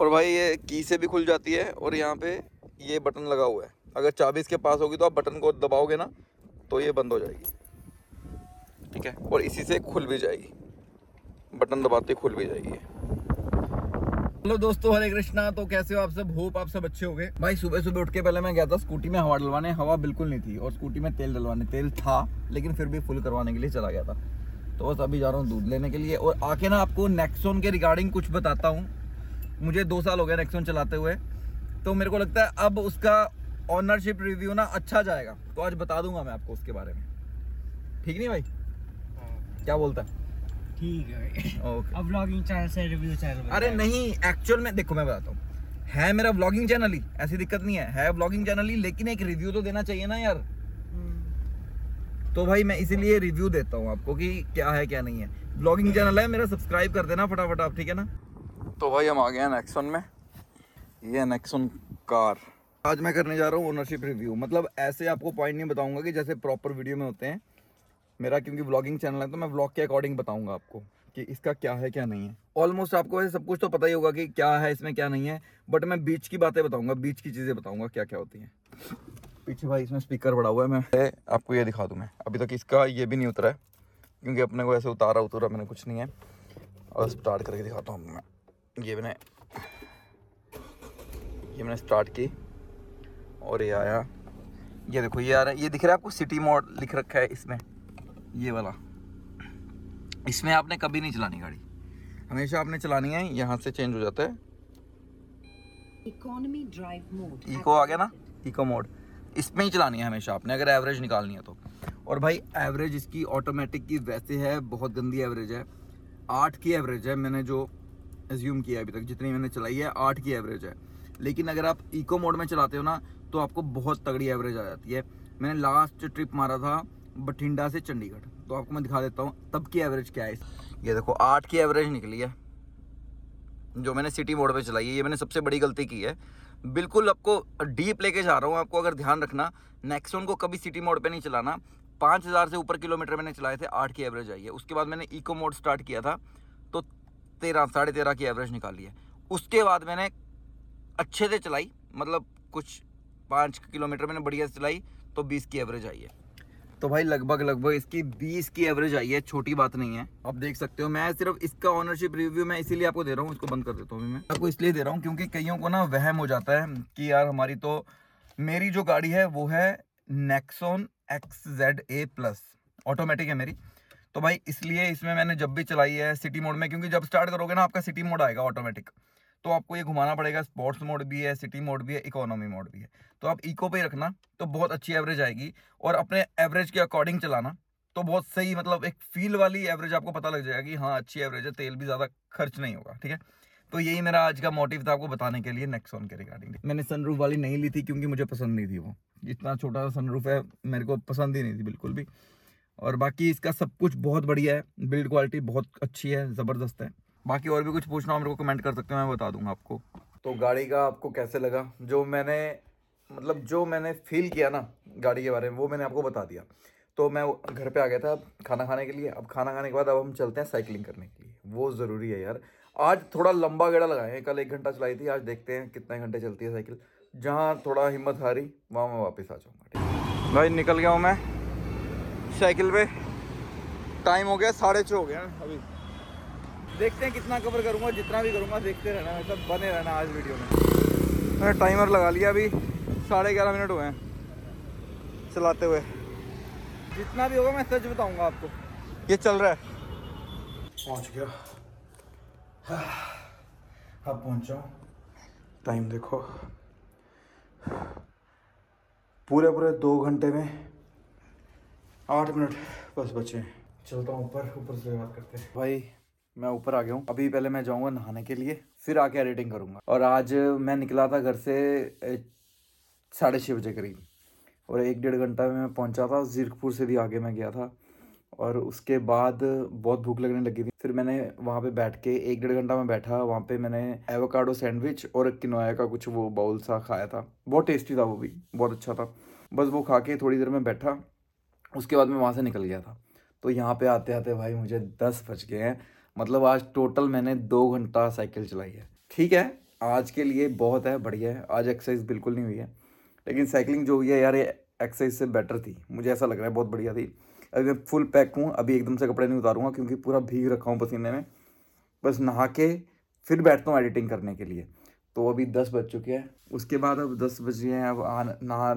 और भाई ये की से भी खुल जाती है और यहाँ पे ये बटन लगा हुआ है अगर चाबी इसके पास होगी तो आप बटन को दबाओगे ना तो ये बंद हो जाएगी ठीक है और इसी से खुल भी जाएगी बटन दबाते खुल भी जाएगी हेलो दोस्तों हरे कृष्णा तो कैसे हो आप सब होप आप सब अच्छे हो गए भाई सुबह सुबह उठ के पहले मैं गया था स्कूटी में हवा डलवाने हवा बिल्कुल नहीं थी और स्कूटी में तेल डलवाने तेल था लेकिन फिर भी फुल करवाने के लिए चला गया था तो बस अभी जा रहा हूँ दूध लेने के लिए और आके ना आपको नेक्सोन के रिगार्डिंग कुछ बताता हूँ मुझे दो साल हो गया नेक्सोन चलाते हुए तो मेरे को लगता है अब उसका ऑनरशिप रिव्यू ना अच्छा जाएगा तो आज बता दूंगा मैं आपको उसके बारे में ठीक नहीं भाई क्या बोलता है ठीक है ओके अब व्लॉगिंग चैनल से रिव्यू चैनल अरे नहीं एक्चुअल में देखो मैं बताता हूँ है मेरा व्लॉगिंग चैनल ही ऐसी दिक्कत नहीं है है व्लॉगिंग चैनल ही लेकिन एक रिव्यू तो देना चाहिए ना यार हम्म। तो भाई मैं इसीलिए रिव्यू देता हूँ आपको कि क्या है क्या नहीं है ब्लॉगिंग चैनल है मेरा सब्सक्राइब कर देना फटाफट आप ठीक है ना तो भाई हम आ गए हैं नेक्सन में ये नेक्सन कार आज मैं करने जा रहा हूँ ओनरशिप रिव्यू मतलब ऐसे आपको पॉइंट नहीं बताऊंगा कि जैसे प्रॉपर वीडियो में होते हैं मेरा क्योंकि ब्लॉगिंग चैनल है तो मैं ब्लॉग के अकॉर्डिंग बताऊंगा आपको कि इसका क्या है क्या नहीं है ऑलमोस्ट आपको वैसे सब कुछ तो पता ही होगा कि क्या है इसमें क्या नहीं है बट मैं बीच की बातें बताऊंगा बीच की चीज़ें बताऊंगा क्या क्या होती हैं पीछे भाई इसमें स्पीकर बड़ा हुआ है मैं आपको ये दिखा दूँ मैं अभी तक इसका ये भी नहीं उतरा है क्योंकि अपने को ऐसे उतारा उतरा मैंने कुछ नहीं है और स्टार्ट करके दिखाता हूँ मैं ये मैंने ये मैंने स्टार्ट की और ये आया ये देखो ये आ रहा है ये दिख रहा है आपको सिटी मोड लिख रखा है इसमें ये वाला इसमें आपने कभी नहीं चलानी गाड़ी हमेशा आपने चलानी है यहाँ से चेंज हो जाता है इकोनॉमी ड्राइव मोड इको आ गया ना इको मोड इसमें ही चलानी है हमेशा आपने अगर एवरेज निकालनी है तो और भाई एवरेज इसकी ऑटोमेटिक की वैसे है बहुत गंदी एवरेज है आठ की एवरेज है मैंने जो एज्यूम किया है अभी तक जितनी मैंने चलाई है आठ की एवरेज है लेकिन अगर आप इको मोड में चलाते हो ना तो आपको बहुत तगड़ी एवरेज आ जाती है मैंने लास्ट ट्रिप मारा था बठिंडा से चंडीगढ़ तो आपको मैं दिखा देता हूँ तब की एवरेज क्या है ये देखो आठ की एवरेज निकली है जो मैंने सिटी मोड पे चलाई है ये मैंने सबसे बड़ी गलती की है बिल्कुल आपको डीप लेके जा रहा हूँ आपको अगर ध्यान रखना नेक्सोन को कभी सिटी मोड पे नहीं चलाना पाँच हज़ार से ऊपर किलोमीटर मैंने चलाए थे आठ की एवरेज आई है उसके बाद मैंने इको मोड स्टार्ट किया था तो तेरह साढ़े तेरह की एवरेज निकाली है उसके बाद मैंने अच्छे से चलाई मतलब कुछ पाँच किलोमीटर मैंने बढ़िया से चलाई तो बीस की एवरेज आई है तो भाई लगभग लगभग इसकी बीस की एवरेज आई है छोटी बात नहीं है आप देख सकते हो मैं सिर्फ इसका ऑनरशिप रिव्यू मैं इसीलिए आपको दे रहा हूँ इसको बंद कर देता हूँ मैं आपको इसलिए दे रहा हूँ क्योंकि कईयों को ना वहम हो जाता है कि यार हमारी तो मेरी जो गाड़ी है वो है Nexon X Z A plus automatic है मेरी तो भाई इसलिए इसमें मैंने जब भी चलाई है सिटी मोड में क्योंकि जब स्टार्ट करोगे ना आपका सिटी मोड आएगा ऑटोमेटिक तो आपको ये घुमाना पड़ेगा स्पोर्ट्स मोड भी है सिटी मोड भी है इकोनॉमी मोड भी है तो आप इको पे रखना तो बहुत अच्छी एवरेज आएगी और अपने एवरेज के अकॉर्डिंग चलाना तो बहुत सही मतलब एक फील वाली एवरेज आपको पता लग जाएगा कि हाँ अच्छी एवरेज है तेल भी ज़्यादा खर्च नहीं होगा ठीक है तो यही मेरा आज का मोटिव था आपको बताने के लिए नेक्सॉन के रिगार्डिंग मैंने सनरूफ वाली नहीं ली थी क्योंकि मुझे पसंद नहीं थी वो इतना छोटा सा सनरूफ है मेरे को पसंद ही नहीं थी बिल्कुल भी और बाकी इसका सब कुछ बहुत बढ़िया है बिल्ड क्वालिटी बहुत अच्छी है ज़बरदस्त है बाकी और भी कुछ पूछना हो मेरे को कमेंट कर सकते हो मैं बता दूंगा आपको तो गाड़ी का आपको कैसे लगा जो मैंने मतलब जो मैंने फील किया ना गाड़ी के बारे में वो मैंने आपको बता दिया तो मैं घर पे आ गया था खाना खाने के लिए अब खाना खाने के बाद अब हम चलते हैं साइकिलिंग करने के लिए वो ज़रूरी है यार आज थोड़ा लंबा गेड़ा लगाए हैं कल एक घंटा चलाई थी आज देखते हैं कितने घंटे चलती है साइकिल जहाँ थोड़ा हिम्मत हारी वहाँ मैं वापस आ जाऊँगा भाई निकल गया हूँ मैं साइकिल पे टाइम हो गया साढ़े छः हो गया अभी देखते हैं कितना कवर करूँगा जितना भी करूँगा देखते रहना सब बने रहना आज वीडियो में मैंने टाइमर लगा लिया अभी साढ़े ग्यारह मिनट हुए हैं चलाते हुए जितना भी होगा मैं सच बताऊँगा आपको ये चल रहा है पहुँच गया अब पहुँचा टाइम देखो पूरे पूरे दो घंटे में आठ मिनट बस बचे चलता हूँ ऊपर ऊपर से बात करते हैं भाई मैं ऊपर आ गया हूँ अभी पहले मैं जाऊँगा नहाने के लिए फिर आके एडिटिंग करूँगा और आज मैं निकला था घर से साढ़े छः बजे करीब और एक डेढ़ घंटा में मैं पहुँचा था जीरकपुर से भी आगे मैं गया था और उसके बाद बहुत भूख लगने लगी थी फिर मैंने वहाँ पे बैठ के एक डेढ़ घंटा में बैठा वहाँ पे मैंने एवोकाडो सैंडविच और किनोया का कुछ वो बाउल सा खाया था बहुत टेस्टी था वो भी बहुत अच्छा था बस वो खा के थोड़ी देर में बैठा उसके बाद मैं वहाँ से निकल गया था तो यहाँ पे आते आते भाई मुझे दस बज गए हैं मतलब आज टोटल मैंने दो घंटा साइकिल चलाई है ठीक है आज के लिए बहुत है बढ़िया है आज एक्सरसाइज बिल्कुल नहीं हुई है लेकिन साइकिलिंग जो हुई है यार ये एक्सरसाइज से बेटर थी मुझे ऐसा लग रहा है बहुत बढ़िया थी अभी मैं फुल पैक हूँ अभी एकदम से कपड़े नहीं उतारूँगा क्योंकि पूरा भीग रखा हूँ पसीने में बस नहा के फिर बैठता हूँ एडिटिंग करने के लिए तो अभी दस बज चुके हैं उसके बाद अब दस बज गए हैं अब आ नहा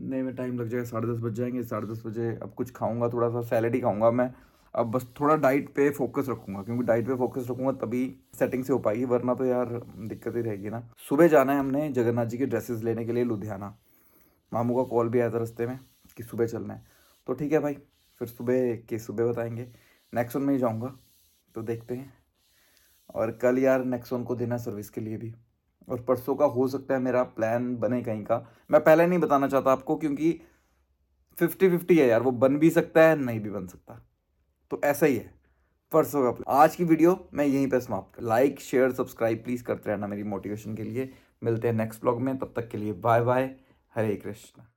नहीं मैं टाइम लग जाएगा साढ़े दस बज जाएंगे साढ़े दस बजे अब कुछ खाऊंगा थोड़ा सा सैलड ही खाऊंगा मैं अब बस थोड़ा डाइट पे फोकस रखूंगा क्योंकि डाइट पे फोकस रखूंगा तभी सेटिंग से हो पाएगी वरना तो यार दिक्कत ही रहेगी ना सुबह जाना है हमने जगन्नाथ जी के ड्रेसेस लेने के लिए लुधियाना मामू का कॉल भी आया था रस्ते में कि सुबह चलना है तो ठीक है भाई फिर सुबह के सुबह बताएंगे नेक्सोन में ही जाऊँगा तो देखते हैं और कल यार नेक्सोन को देना सर्विस के लिए भी और परसों का हो सकता है मेरा प्लान बने कहीं का मैं पहले नहीं बताना चाहता आपको क्योंकि फिफ्टी फिफ्टी है यार वो बन भी सकता है नहीं भी बन सकता तो ऐसा ही है परसों का प्लान आज की वीडियो मैं यहीं पर समाप्त लाइक शेयर सब्सक्राइब प्लीज़ करते रहना मेरी मोटिवेशन के लिए मिलते हैं नेक्स्ट ब्लॉग में तब तक के लिए बाय बाय हरे कृष्ण